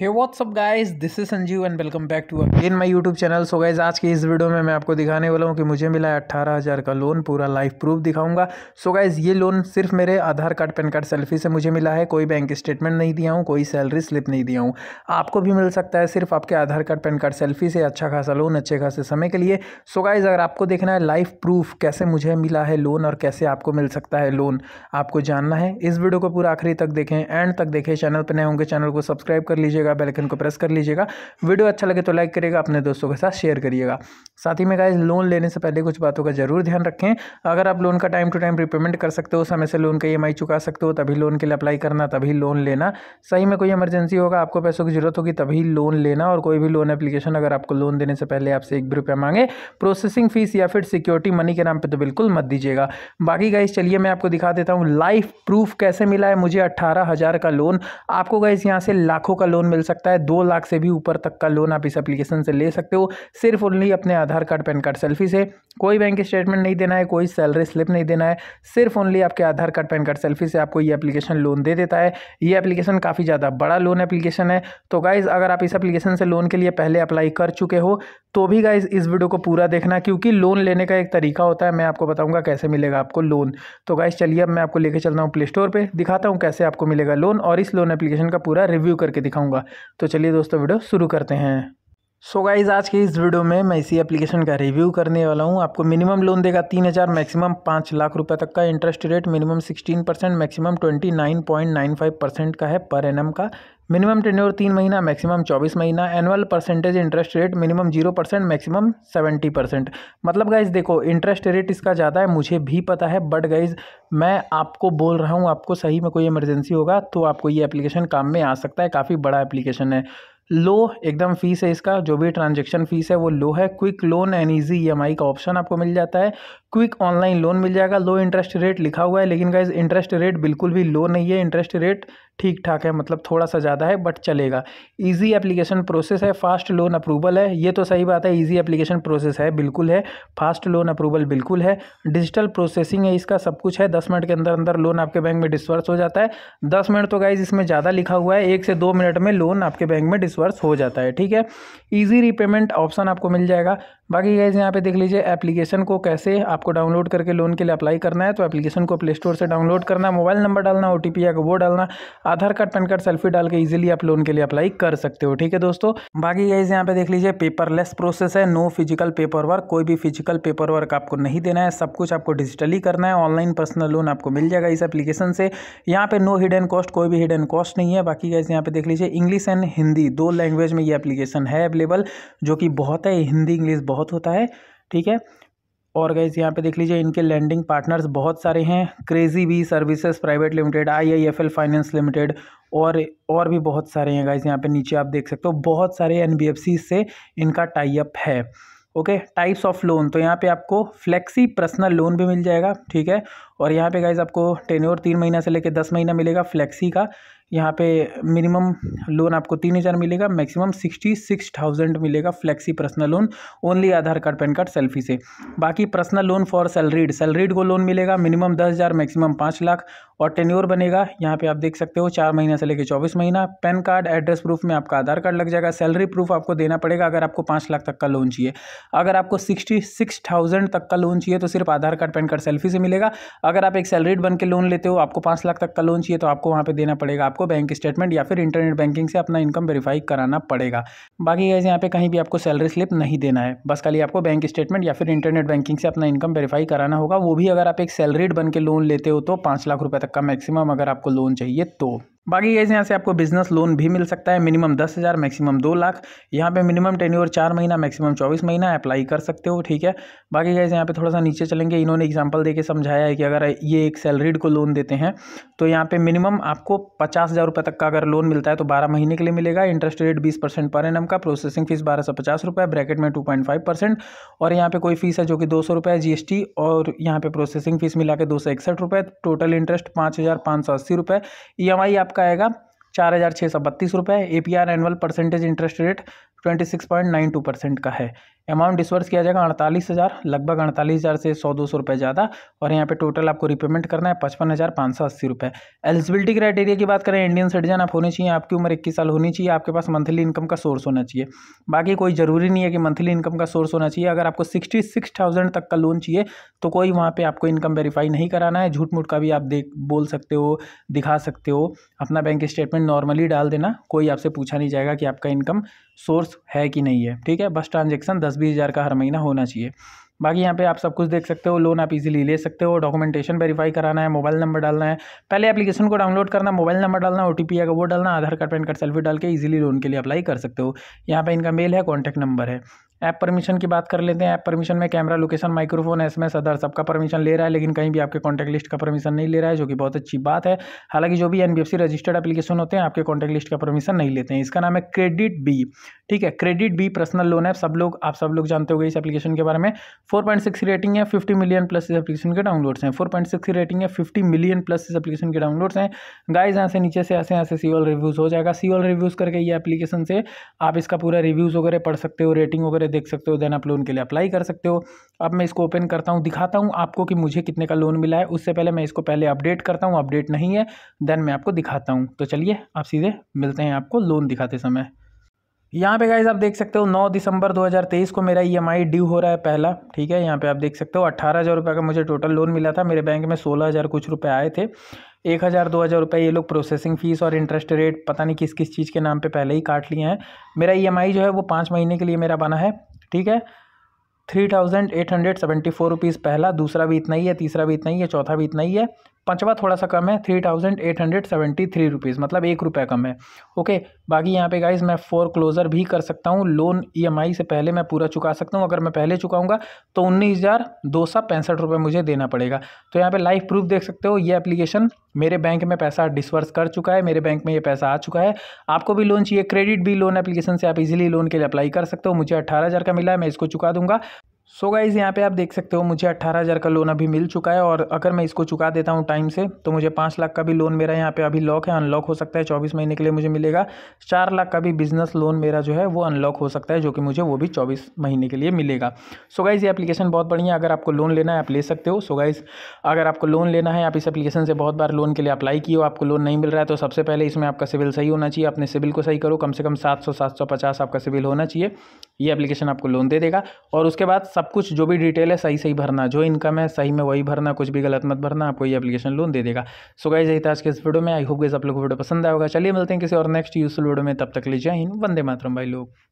hey WhatsApp guys this is Sanjeev and welcome back to again my YouTube channel so guys आज की इस video में मैं आपको दिखाने वाला हूँ कि मुझे मिला है अट्ठारह हज़ार का लोन पूरा लाइफ प्रूफ दिखाऊंगा सो गाइज गाइस ये लोन सिर्फ मेरे Aadhaar card PAN card selfie से मुझे मिला है कोई बैंक स्टेटमेंट नहीं दिया हूँ कोई सैलरी स्लिप नहीं दिया हूँ आपको भी मिल सकता है सिर्फ आपके Aadhaar card PAN card selfie से अच्छा खासा लोन अच्छे खासे समय के लिए सो गाइज़ अगर आपको देखना है लाइफ प्रूफ कैसे मुझे मिला है लोन और कैसे आपको मिल सकता है लोन आपको जानना है इस वीडियो को पूरा आखिरी तक देखें एंड तक देखें चैनल पर नए होंगे चैनल को सब्सक्राइब कर लीजिए लीजिएगा बेलकन को प्रेस कर लीजिएगा वीडियो अच्छा लगे तो लाइक करिएगा अपने दोस्तों के साथ शेयर करिएगा साथ ही में गाइज लोन लेने से पहले कुछ बातों का जरूर ध्यान रखें अगर आप लोन का टाइम टू टाइम रिपेमेंट कर सकते हो समय से लोन का ई e चुका सकते हो तभी लोन के लिए अप्लाई करना तभी लोन लेना सही में कोई इमरजेंसी होगा आपको पैसों की जरूरत होगी तभी लोन लेना और कोई भी लोन एप्लीकेशन अगर आपको लोन देने से पहले आपसे एक भी रुपया मांगे प्रोसेसिंग फीस या फिर सिक्योरिटी मनी के नाम पर तो बिल्कुल मत दीजिएगा बाकी गाइज चलिए मैं आपको दिखा देता हूँ लाइफ प्रूफ कैसे मिला है मुझे अट्ठारह का लोन आपको गाइज यहाँ से लाखों का लोन मिल सकता है दो लाख से भी ऊपर तक का लोन आप इस एप्लीकेशन से ले सकते हो सिर्फ ओनली अपने Aadhaar card PAN card selfie से कोई बैंक स्टेटमेंट नहीं देना है कोई सैलरी स्लिप नहीं देना है सिर्फ ओनली आपके Aadhaar card PAN card selfie से आपको ये एप्लीकेशन लोन दे देता है ये एप्लीकेशन काफ़ी ज़्यादा बड़ा लोन एप्लीकेशन है तो गाइज़ अगर आप इस एप्लीकेशन से लोन के लिए पहले अप्लाई कर चुके हो तो भी गाइज़ इस वीडियो को पूरा देखना क्योंकि लोन लेने का एक तरीका होता है मैं आपको बताऊंगा कैसे मिलेगा आपको लोन तो गाइज़ चलिए अब मैं आपको लेके चलता हूँ प्ले स्टोर पर दिखाता हूँ कैसे आपको मिलेगा लोन और इस लोन एप्लीकेशन का पूरा रिव्यू करके दिखाऊंगा तो चलिए दोस्तों वीडियो शुरू करते हैं सो so गाइज आज के इस वीडियो में मैं इसी एप्लीकेशन का रिव्यू करने वाला हूँ आपको मिनिमम लोन देगा तीन हज़ार मैक्सिमम पाँच लाख रुपए तक का interest rate minimum sixteen percent maximum twenty nine point nine five percent का है पर एनम का मिनिमम टेन्योर तीन महीना मैक्सिमम चौबीस महीना annual percentage interest rate minimum zero percent maximum seventy percent मतलब गाइज देखो इंटरेस्ट रेट इसका ज़्यादा है मुझे भी पता है बट गाइज मैं आपको बोल रहा हूँ आपको सही में कोई इमरजेंसी होगा तो आपको ये एप्लीकेशन काम में आ सकता है काफ़ी बड़ा एप्लीकेशन है लो एकदम फ़ीस है इसका जो भी ट्रांजेक्शन फ़ीस है वो लो है quick loan and easy E का ऑप्शन आपको मिल जाता है क्विक ऑनलाइन लोन मिल जाएगा लो इंटरेस्ट रेट लिखा हुआ है लेकिन गाइज इंटरेस्ट रेट बिल्कुल भी लो नहीं है इंटरेस्ट रेट ठीक ठाक है मतलब थोड़ा सा ज़्यादा है बट चलेगा इजी एप्लीकेशन प्रोसेस है फास्ट लोन अप्रूवल है ये तो सही बात है इजी एप्लीकेशन प्रोसेस है बिल्कुल है फास्ट लोन अप्रूवल बिल्कुल है डिजिटल प्रोसेसिंग है इसका सब कुछ है दस मिनट के अंदर अंदर लोन आपके बैंक में डिसवर्स हो जाता है दस मिनट तो गाइज इसमें ज़्यादा लिखा हुआ है एक से दो मिनट में लोन आपके बैंक में डिसवर्स हो जाता है ठीक है ईजी रीपेमेंट ऑप्शन आपको मिल जाएगा बाकी गाइज यहाँ पे देख लीजिए एप्लीकेशन को कैसे आप आपको डाउनलोड करके लोन के लिए अप्लाई करना है तो एप्लीकेशन को प्ले स्टोर से डाउनलोड करना मोबाइल नंबर डालना ओ टी या वो डालना Aadhaar card PAN card selfie डाल के ईजिली आप लोन के लिए अप्लाई कर सकते हो ठीक है दोस्तों बाकी गाइज यहाँ पे देख लीजिए पेपरलेस प्रोसेस है नो फिजिकल पेपर वर्क कोई भी फिजिकल पेपर वर्क आपको नहीं देना है सब कुछ आपको डिजिटली करना है ऑनलाइन पर्सनल लोन आपको मिल जाएगा इस एप्लीकेशन से यहाँ पे नो हिडन कॉस्ट कोई भी हिडन कॉस्ट नहीं है बाकी गाइज यहाँ पे देख लीजिए इंग्लिश एंड हिंदी दो लैंग्वेज में ये एप्लीकेशन है अवेलेबल जो कि बहुत है हिंदी इंग्लिश बहुत होता है ठीक है और गैस यहाँ पे देख लीजिए इनके लैंडिंग पार्टनर्स बहुत सारे हैं KrazyBee services private limited IIFL finance limited और और भी बहुत सारे हैं गाइज यहाँ पे नीचे आप देख सकते हो बहुत सारे एन से इनका टाइप है ओके टाइप्स ऑफ लोन तो यहाँ पे आपको फ्लेक्सी पर्सनल लोन भी मिल जाएगा ठीक है और यहाँ पे गाइज आपको टेन्योर तीन महीना से लेकर दस महीना मिलेगा फ्लेक्सी का यहाँ पे मिनिमम लोन आपको तीन हज़ार मिलेगा मैक्सिमम सिक्सटी सिक्स थाउजेंड मिलेगा flexi personal loan only Aadhaar card PAN card selfie से बाकी personal loan for salaried salaried को लोन मिलेगा मिनिमम दस हज़ार मैक्सिमम पाँच लाख और टेन्योर बनेगा यहाँ पे आप देख सकते हो चार महीना से लेकर चौबीस महीना पैन कार्ड एड्रेस प्रूफ में आपका आधार कार्ड लग जाएगा सैलरी प्रूफ आपको देना पड़ेगा अगर आपको पाँच लाख तक का लोन चाहिए अगर आपको सिक्सटी सिक्स थाउजेंड तक का लोन चाहिए तो सिर्फ Aadhaar card PAN card selfie से मिलेगा अगर आप एक सैलरीड बन के लोन लेते हो आपको पाँच लाख तक का लोन चाहिए तो आपको वहाँ पे देना पड़ेगा आपको बैंक स्टेटमेंट या फिर इंटरनेट बैंकिंग से अपना इनकम वेरीफाई कराना पड़ेगा बाकी गैस यहाँ पे कहीं भी आपको सैलरी स्लिप नहीं देना है बस खाली आपको बैंक स्टेटमेंट या फिर इंटरनेट बैंकिंग से अपना इनकम वेरीफाई कराना होगा वो भी अगर आप एक सैलरीड बन के लोन लेते हो तो पाँच लाख रुपये तक का मैक्सिमम अगर आपको लोन चाहिए तो बाकी गैस यहाँ से आपको बिजनेस लोन भी मिल सकता है मिनिमम दस हज़ार मैक्सिमम दो लाख यहाँ पे मिनिमम टेन ईयर चार महीना मैक्सिमम चौबीस महीना अप्लाई कर सकते हो ठीक है बाकी गैस यहाँ पे थोड़ा सा नीचे चलेंगे इन्होंने एग्जांपल देके समझाया है कि अगर ये एक सैलरीड को लोन देते हैं तो यहाँ पर मिनिमम आपको पचास हज़ार रुपये तक का अगर लोन मिलता है तो बारह महीने के लिए मिलेगा इंटरेस्ट रेट बीस परसेंट पर एन का प्रोसेसिंग फीस बारह सौ पचास रुपये ब्रैकेट में टू पॉइंट फाइव परसेंट और यहाँ पर कोई फीस है जो कि दो सौ रुपये जी एस टी और यहाँ पर प्रोसेसिंग फीस मिला के दो सौ इकसठ रुपये टोटल इंटरेस्ट पाँच हज़ार पाँच सौ अस्सी ई एम आई आप आपका आएगा चार हज़ार छः सौ बत्तीस रुपये A P R annual percentage interest rate twenty six point nine two percent का है अमाउंट डिसवर्स किया जाएगा अड़तालीस हज़ार लगभग अड़तालीस हज़ार से सौ दो सौ रुपये ज़्यादा और यहाँ पे टोटल आपको रिपेमेंट करना है पचपन हज़ार पाँच सौ अस्सी रुपये एलिजिबिलिटी क्राइटेरिया की बात करें इंडियन सिटीजन आप होनी चाहिए आपकी उम्र इक्कीस साल होनी चाहिए आपके पास मंथली इनकम का सोर्स होना चाहिए बाकी कोई ज़रूरी नहीं है कि मंथली इनकम का सोर्स होना चाहिए अगर आपको सिक्सटी सिक्स थाउजेंड तक का लोन चाहिए तो कोई वहाँ पर आपको इनकम वेरीफाई नहीं कराना है झूठ मूठ का भी आप देख बोल सकते हो दिखा सकते हो अपना बैंक स्टेटमेंट नॉर्मली डाल देना कोई आपसे पूछा नहीं जाएगा कि आपका इनकम सोर्स है कि नहीं है ठीक है बस ट्रांजेक्शन दस बीस हज़ार का हर महीना होना चाहिए बाकी यहाँ पे आप सब कुछ देख सकते हो लोन आप इजीली ले सकते हो डॉक्यूमेंटेशन वेरीफाई कराना है मोबाइल नंबर डालना है पहले एप्लीकेशन को डाउनलोड करना मोबाइल नंबर डालना ओ टी वो डालना Aadhaar card PAN card selfie डाल के ईजिली लोन के लिए अप्लाई कर सकते हो यहाँ पर इनका मेल है कॉन्टैक्ट नंबर है ऐप परमिशन की बात कर लेते हैं ऐप परमिशन में camera location microphone S M S other सबका परमिशन ले रहा है लेकिन कहीं भी आपके कॉन्टैक्ट लिस्ट का परमिशन नहीं ले रहा है जो कि बहुत अच्छी बात है हालांकि जो भी एनबीएफसी रजिस्टर्ड एप्लीकेशन होते हैं आपके कॉन्टैक्ट लिस्ट का परमिशन नहीं लेते हैं इसका नाम है क्रेडिट बी ठीक है क्रेडिट बी पर्सनल लोन है सब लोग आप सब लोग जानते हो इस एप्लीकेशन के बारे में फोर पॉइंट सिक्स रेटिंग है फिफ्टी मिलियन प्लस इस एप्लीकेशन के डाउनलोड्स हैं फोर पॉइंट सिक्स रेटिंग है फिफ्टी मिलियन प्लस इस एप्लीकेशन के डाउनलोड्स हैं गाइज यहाँ से नीचे से ऐसे यहाँ से सी ऑल रिव्यूज़ हो जाएगा सी ऑल रिव्यूज़ करके ये एप्लीकेशन से आप इसका पूरा रिव्यूज़ वगैरह पढ़ सकते हो रेटिंग वगैरह देख सकते हो देन आप लोन के लिए अप्लाई कर सकते हो अब मैं इसको ओपन करता हूँ दिखाता हूँ आपको कि मुझे कितने का लोन मिला है उससे पहले मैं इसको पहले अपडेट करता हूँ अपडेट नहीं है देन मैं आपको दिखाता हूँ तो चलिए आप सीधे मिलते हैं आपको लोन दिखाते समय यहाँ पे गाइज आप देख सकते हो 9 दिसंबर 2023 को मेरा ई e ड्यू हो रहा है पहला ठीक है यहाँ पे आप देख सकते हो अट्ठारह हज़ार रुपये का मुझे टोटल लोन मिला था मेरे बैंक में सोलह हज़ार कुछ रुपए आए थे एक हज़ार दो हज़ार रुपये ये लोग प्रोसेसिंग फ़ीस और इंटरेस्ट रेट पता नहीं किस किस चीज़ के नाम पे पहले ही काट लिए हैं मेरा ई e जो है वो पाँच महीने के लिए मेरा बना है ठीक है three thousand eight hundred seventy four rupees पहला दूसरा भी इतना ही है तीसरा भी इतना ही है चौथा भी इतना ही है पंचवा थोड़ा सा कम है three thousand eight hundred seventy three rupees मतलब एक रुपया कम है ओके बाकी यहाँ पे गाइज मैं फोर क्लोज़र भी कर सकता हूँ लोन ईएमआई e से पहले मैं पूरा चुका सकता हूँ अगर मैं पहले चुकाऊंगा तो उन्नीस हज़ार दो सौ पैंसठ रुपये मुझे देना पड़ेगा तो यहाँ पे लाइफ प्रूफ देख सकते हो ये एप्लीकेशन मेरे बैंक में पैसा डिसवर्स कर चुका है मेरे बैंक में ये पैसा आ चुका है आपको भी लोन चाहिए क्रेडिट भी लोन एप्लीकेशन से आप इजिली लोन के लिए अप्लाई कर सकते हो मुझे अट्ठारह हज़ार का मिला है मैं इसको चुका दूंगा सो गाइज़ यहाँ पे आप देख सकते हो मुझे अट्ठारह हज़ार का लोन अभी मिल चुका है और अगर मैं इसको चुका देता हूँ टाइम से तो मुझे पाँच लाख का भी लोन मेरा यहाँ पे अभी लॉक है अनलॉक हो सकता है चौबीस महीने के लिए मुझे मिलेगा चार लाख का भी बिजनेस लोन मेरा जो है वो अनलॉक हो सकता है जो कि मुझे वो भी चौबीस महीने के लिए मिलेगा सो so गाइज़ ये अपलीकेशन बहुत बढ़िया अगर आपको लोन लेना है आप ले सकते हो सो गाइज़ अगर आपको लोन लेना है आप इस अपलीकेशन से बहुत बार लोन के लिए अप्लाई किए हो आपको लोन नहीं मिल रहा है तो सबसे पहले इसमें आपका सिविल सही होना चाहिए अपने सिविल को सही करो कम से कम सात सौ आपका सिविल होना चाहिए ये अपलीकेशन आपको लोन दे देगा और उसके बाद सब कुछ जो भी डिटेल है सही सही भरना जो इनकम है सही में वही भरना कुछ भी गलत मत भरना आपको ये एप्लीकेशन लोन दे देगा सो गाइज यही था आज के इस वीडियो में आई होप गाइज आप लोग वीडियो पसंद आएगा चलिए मिलते हैं किसी और नेक्स्ट यूजफुल वीडियो में तब तक लीजिए हिंद वंदे मातरम भाई लोग